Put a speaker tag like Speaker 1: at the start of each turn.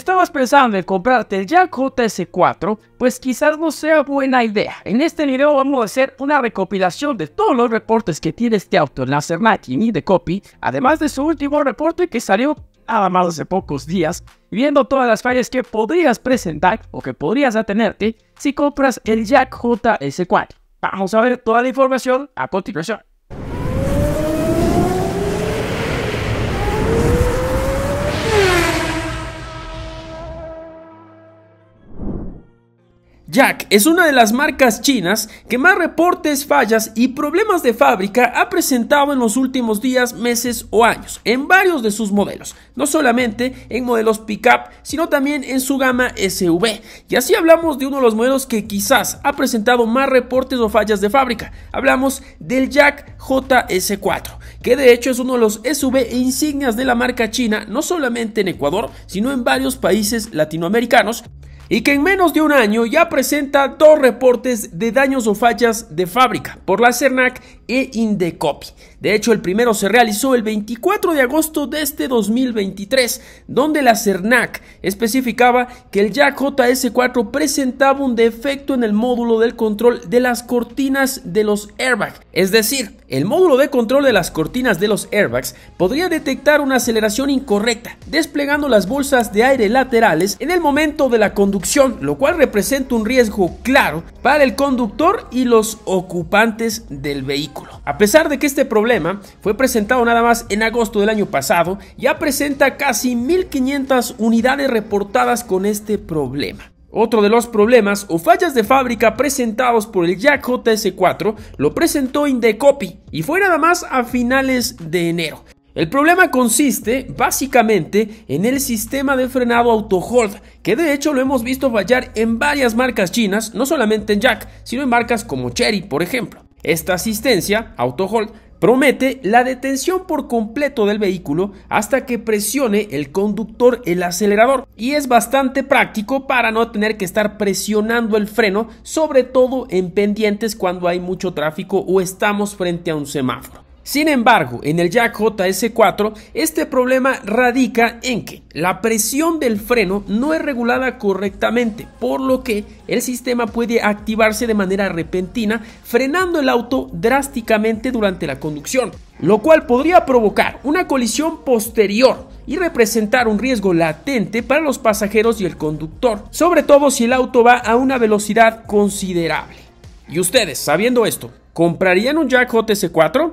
Speaker 1: ¿Estabas pensando en comprarte el Jack JS4? Pues quizás no sea buena idea. En este video vamos a hacer una recopilación de todos los reportes que tiene este auto en la Cernatini y de Copy, además de su último reporte que salió nada más hace pocos días, viendo todas las fallas que podrías presentar o que podrías atenerte si compras el Jack JS4. Vamos a ver toda la información a continuación.
Speaker 2: Jack es una de las marcas chinas que más reportes, fallas y problemas de fábrica ha presentado en los últimos días, meses o años en varios de sus modelos, no solamente en modelos pickup, sino también en su gama SUV. Y así hablamos de uno de los modelos que quizás ha presentado más reportes o fallas de fábrica. Hablamos del Jack JS4, que de hecho es uno de los SUV e insignias de la marca china, no solamente en Ecuador, sino en varios países latinoamericanos y que en menos de un año ya presenta dos reportes de daños o fallas de fábrica por la CERNAC e Indecopy. De hecho, el primero se realizó el 24 de agosto de este 2023, donde la CERNAC especificaba que el Jack JS4 presentaba un defecto en el módulo del control de las cortinas de los airbags. Es decir, el módulo de control de las cortinas de los airbags podría detectar una aceleración incorrecta, desplegando las bolsas de aire laterales en el momento de la conducción, lo cual representa un riesgo claro para el conductor y los ocupantes del vehículo. A pesar de que este problema fue presentado nada más en agosto del año pasado, ya presenta casi 1.500 unidades reportadas con este problema. Otro de los problemas o fallas de fábrica presentados por el Jack JS4 lo presentó Indecopy y fue nada más a finales de enero. El problema consiste básicamente en el sistema de frenado auto hold que de hecho lo hemos visto fallar en varias marcas chinas, no solamente en Jack, sino en marcas como Cherry, por ejemplo. Esta asistencia, Hold, promete la detención por completo del vehículo hasta que presione el conductor el acelerador y es bastante práctico para no tener que estar presionando el freno, sobre todo en pendientes cuando hay mucho tráfico o estamos frente a un semáforo. Sin embargo, en el Jack JS4, este problema radica en que la presión del freno no es regulada correctamente, por lo que el sistema puede activarse de manera repentina, frenando el auto drásticamente durante la conducción, lo cual podría provocar una colisión posterior y representar un riesgo latente para los pasajeros y el conductor, sobre todo si el auto va a una velocidad considerable. ¿Y ustedes, sabiendo esto, comprarían un Jack JS4?